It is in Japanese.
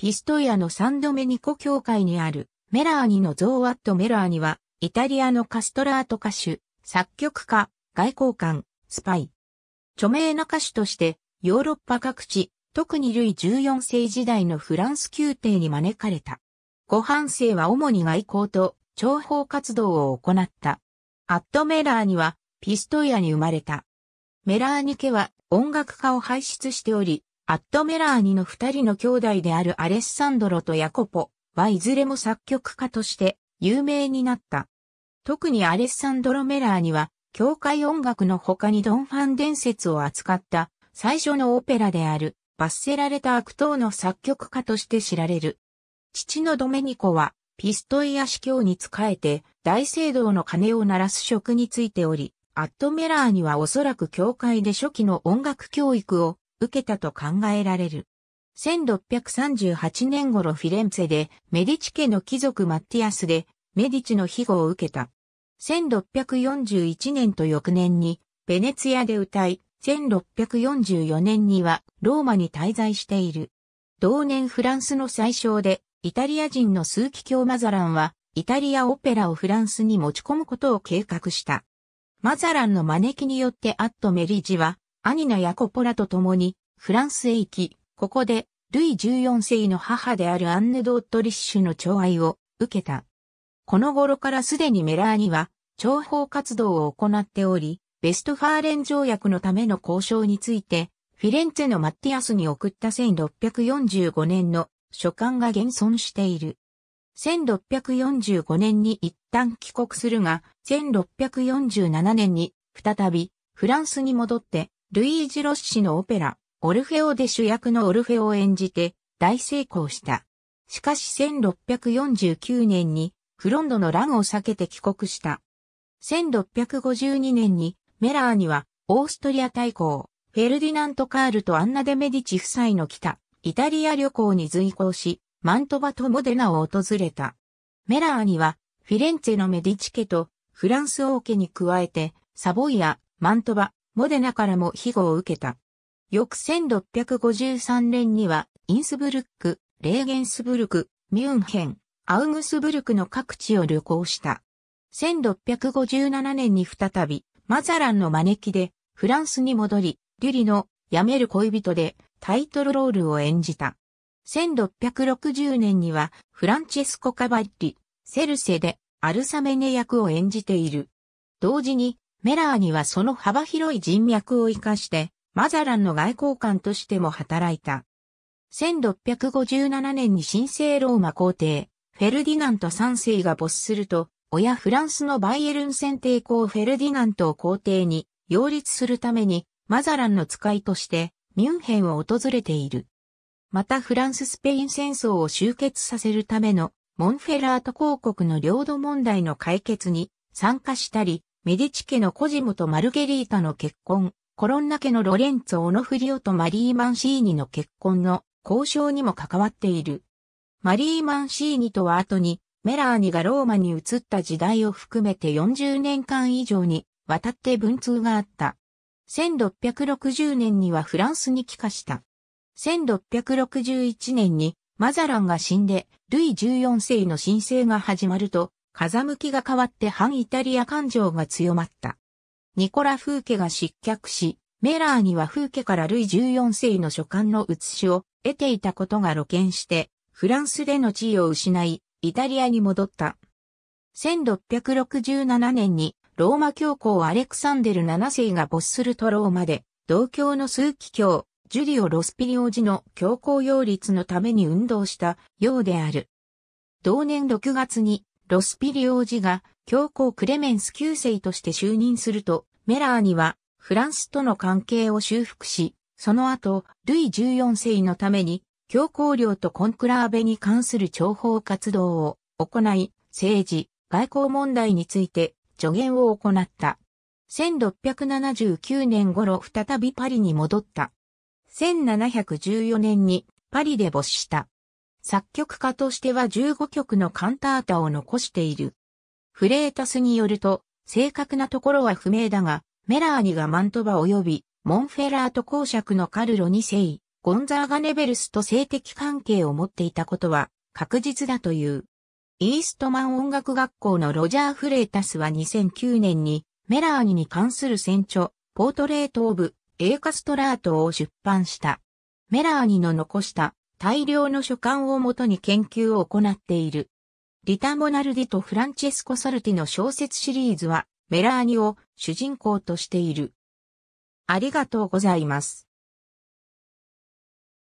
ピストイアのサンドメニコ教会にあるメラーニのゾアット・メラーニは、イタリアのカストラート歌手、作曲家、外交官、スパイ。著名な歌手として、ヨーロッパ各地、特にルイ14世時代のフランス宮廷に招かれた。後半生は主に外交と諜報活動を行った。アット・メラーニは、ピストイアに生まれた。メラーニ家は音楽家を輩出しており、アット・メラーニの二人の兄弟であるアレッサンドロとヤコポはいずれも作曲家として有名になった。特にアレッサンドロ・メラーニは、教会音楽の他にドンファン伝説を扱った最初のオペラである罰せられた悪党の作曲家として知られる。父のドメニコはピストイア司教に仕えて大聖堂の鐘を鳴らす職についており、アットメラーにはおそらく教会で初期の音楽教育を受けたと考えられる。1638年頃フィレンツェでメディチ家の貴族マッティアスでメディチの庇護を受けた。1641年と翌年にベネツィアで歌い、1644年にはローマに滞在している。同年フランスの最小でイタリア人の数奇教マザランはイタリアオペラをフランスに持ち込むことを計画した。マザランの招きによってアットメリジは兄のヤコポラと共にフランスへ行き、ここで、ルイ14世の母であるアンヌ・ドートリッシュの寵愛を受けた。この頃からすでにメラーには、諜報活動を行っており、ベストファーレン条約のための交渉について、フィレンツェのマッティアスに送った1645年の書簡が現存している。1645年に一旦帰国するが、1647年に再びフランスに戻って、ルイージ・ロッシのオペラ、オルフェオで主役のオルフェオを演じて大成功した。しかし1649年にフロンドの乱を避けて帰国した。1652年にメラーにはオーストリア大公、フェルディナント・カールとアンナ・デ・メディチ夫妻の来たイタリア旅行に随行し、マントバとモデナを訪れた。メラーにはフィレンツェのメディチ家とフランス王家に加えてサボイア、マントバ、モデナからも庇護を受けた。翌1653年には、インスブルック、レーゲンスブルク、ミュンヘン、アウグスブルクの各地を旅行した。1657年に再び、マザランの招きで、フランスに戻り、デュリの、やめる恋人で、タイトルロールを演じた。1660年には、フランチェスコ・カバッリ、セルセで、アルサメネ役を演じている。同時に、メラーにはその幅広い人脈を活かして、マザランの外交官としても働いた。1657年に神聖ローマ皇帝、フェルディナント3世が没すると、親フランスのバイエルン選帝公フェルディナントを皇帝に擁立するために、マザランの使いとして、ミュンヘンを訪れている。またフランス・スペイン戦争を終結させるための、モンフェラート公国の領土問題の解決に参加したり、メディチ家のコジモとマルゲリータの結婚、コロンナ家のロレンツォ・オノフリオとマリー・マンシーニの結婚の交渉にも関わっている。マリー・マンシーニとは後に、メラーニがローマに移った時代を含めて40年間以上にわたって文通があった。1660年にはフランスに帰化した。1661年にマザランが死んで、ルイ14世の申請が始まると、風向きが変わって反イタリア感情が強まった。ニコラ・フーケが失脚し、メラーにはフーケからルイ14世の書簡の写しを得ていたことが露見して、フランスでの地位を失い、イタリアに戻った。1667年にローマ教皇アレクサンデル7世が没するとローマで、同教の枢機卿、ジュリオ・ロスピリオジの教皇擁立のために運動したようである。同年6月にロスピリオジが教皇クレメンス9世として就任すると、メラーにはフランスとの関係を修復し、その後、ルイ14世のために、教皇領とコンクラーベに関する諜報活動を行い、政治、外交問題について助言を行った。1679年頃再びパリに戻った。1714年にパリで没した。作曲家としては15曲のカンタータを残している。フレータスによると、正確なところは不明だが、メラーニがマントバ及び、モンフェラート公爵のカルロ2世、ゴンザーガネベルスと性的関係を持っていたことは確実だという。イーストマン音楽学校のロジャー・フレータスは2009年にメラーニに関する選著、ポートレート・オブ・エーカストラートを出版した。メラーニの残した大量の書簡をもとに研究を行っている。リタ・モナルディとフランチェスコ・サルティの小説シリーズは、メラーニを主人公としている。ありがとうございます。